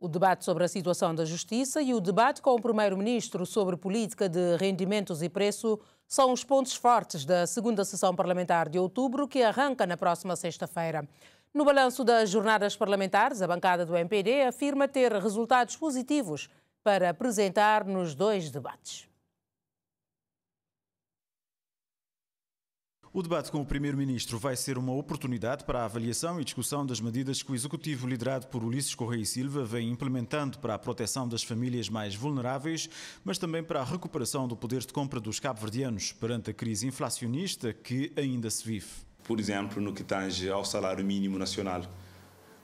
O debate sobre a situação da justiça e o debate com o Primeiro-Ministro sobre política de rendimentos e preço são os pontos fortes da segunda sessão parlamentar de outubro, que arranca na próxima sexta-feira. No balanço das jornadas parlamentares, a bancada do MPD afirma ter resultados positivos para apresentar nos dois debates. O debate com o Primeiro-Ministro vai ser uma oportunidade para a avaliação e discussão das medidas que o Executivo, liderado por Ulisses Correia e Silva, vem implementando para a proteção das famílias mais vulneráveis, mas também para a recuperação do poder de compra dos cabo-verdianos perante a crise inflacionista que ainda se vive. Por exemplo, no que tange ao salário mínimo nacional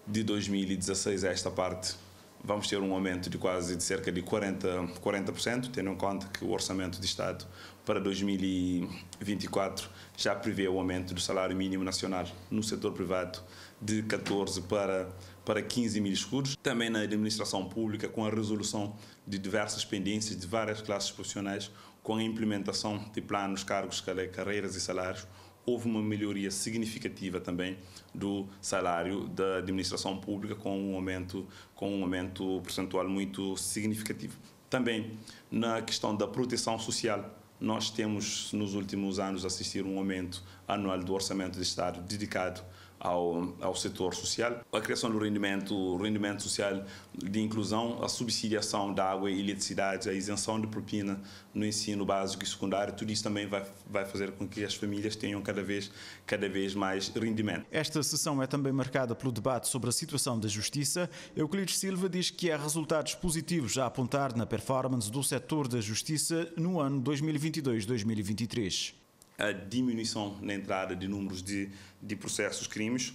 de 2016 a esta parte, vamos ter um aumento de quase de cerca de 40%, 40% tendo em conta que o orçamento de Estado para 2024 já prevê o aumento do salário mínimo nacional no setor privado de 14 para para 15 mil escudos, também na administração pública, com a resolução de diversas pendências de várias classes profissionais, com a implementação de planos, cargos, carreiras e salários, houve uma melhoria significativa também do salário da administração pública com um aumento com um aumento percentual muito significativo. Também na questão da proteção social, nós temos nos últimos anos assistido um aumento anual do orçamento do Estado dedicado ao, ao setor social, a criação do rendimento, rendimento social de inclusão, a subsidiação da água e eletricidade, a isenção de propina no ensino básico e secundário, tudo isso também vai, vai fazer com que as famílias tenham cada vez, cada vez mais rendimento. Esta sessão é também marcada pelo debate sobre a situação da justiça. Euclides Silva diz que há resultados positivos a apontar na performance do setor da justiça no ano 2022-2023 a diminuição na entrada de números de, de processos crimes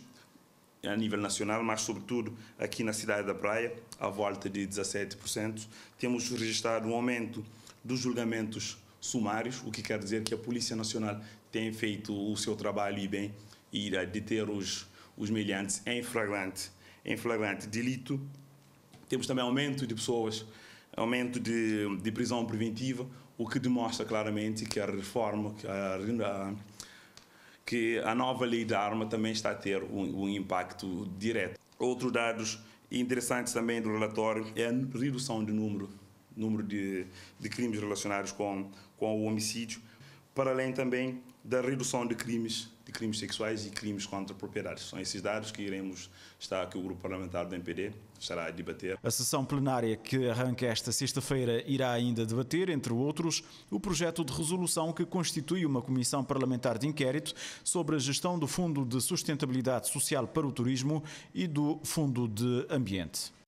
a nível nacional, mas sobretudo aqui na cidade da Praia, à volta de 17%. Temos registrado um aumento dos julgamentos sumários, o que quer dizer que a Polícia Nacional tem feito o seu trabalho e bem, e deter os, os meliantes em flagrante, em flagrante delito. Temos também aumento de pessoas aumento de, de prisão preventiva, o que demonstra claramente que a reforma, que a, que a nova lei da arma também está a ter um, um impacto direto. Outros dados interessantes também do relatório é a redução de número, número de, de crimes relacionados com, com o homicídio, para além também da redução de crimes de crimes sexuais e crimes contra propriedades. São esses dados que iremos estar que o grupo parlamentar do MPD estará a debater. A sessão plenária que arranca esta sexta-feira irá ainda debater, entre outros, o projeto de resolução que constitui uma comissão parlamentar de inquérito sobre a gestão do Fundo de Sustentabilidade Social para o Turismo e do Fundo de Ambiente.